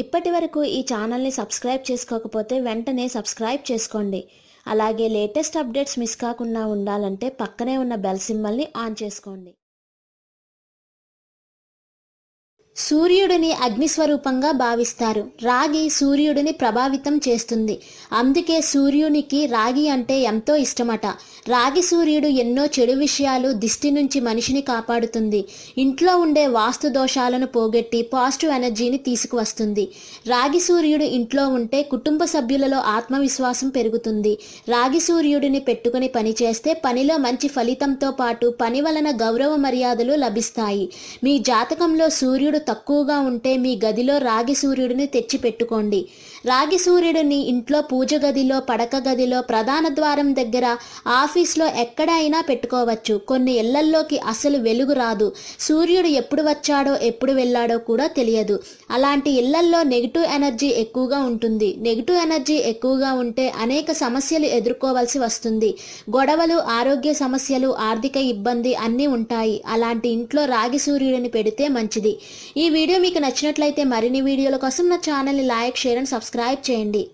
ఇప్పటి వరకు ఈ ఛానల్ని సబ్స్క్రైబ్ చేసుకోకపోతే వెంటనే సబ్స్క్రైబ్ చేసుకోండి అలాగే లేటెస్ట్ అప్డేట్స్ మిస్ కాకుండా ఉండాలంటే పక్కనే ఉన్న బెల్ సింబల్ని ఆన్ చేసుకోండి సూర్యుడిని అగ్నిస్వరూపంగా భావిస్తారు రాగి సూర్యుడిని ప్రభావితం చేస్తుంది అందుకే సూర్యునికి రాగి అంటే ఎంతో ఇష్టమట రాగి సూర్యుడు ఎన్నో చెడు విషయాలు దిష్టి నుంచి మనిషిని కాపాడుతుంది ఇంట్లో ఉండే వాస్తు దోషాలను పోగొట్టి పాజిటివ్ ఎనర్జీని తీసుకువస్తుంది రాగి సూర్యుడు ఇంట్లో ఉంటే కుటుంబ సభ్యులలో ఆత్మవిశ్వాసం పెరుగుతుంది రాగి సూర్యుడిని పెట్టుకుని పనిచేస్తే పనిలో మంచి ఫలితంతో పాటు పని వలన గౌరవ మర్యాదలు లభిస్తాయి మీ జాతకంలో సూర్యుడు తక్కువగా ఉంటే మీ గదిలో రాగి సూర్యుడిని తెచ్చిపెట్టుకోండి రాగి సూర్యుడిని ఇంట్లో పూజ గదిలో పడక గదిలో ప్రధాన ద్వారం దగ్గర ఆఫీస్లో ఎక్కడైనా పెట్టుకోవచ్చు కొన్ని ఇళ్లల్లోకి అసలు వెలుగు రాదు సూర్యుడు ఎప్పుడు వచ్చాడో ఎప్పుడు వెళ్ళాడో కూడా తెలియదు అలాంటి ఇళ్లల్లో నెగిటివ్ ఎనర్జీ ఎక్కువగా ఉంటుంది నెగిటివ్ ఎనర్జీ ఎక్కువగా ఉంటే అనేక సమస్యలు ఎదుర్కోవాల్సి వస్తుంది గొడవలు ఆరోగ్య సమస్యలు ఆర్థిక ఇబ్బంది అన్నీ ఉంటాయి అలాంటి ఇంట్లో రాగి సూర్యుడిని పెడితే మంచిది ఈ వీడియో మీకు నచ్చినట్లయితే మరిన్ని వీడియోల కోసం నా ఛానల్ని లైక్ షేర్ అండ్ సబ్స్క్రైబ్ చేయండి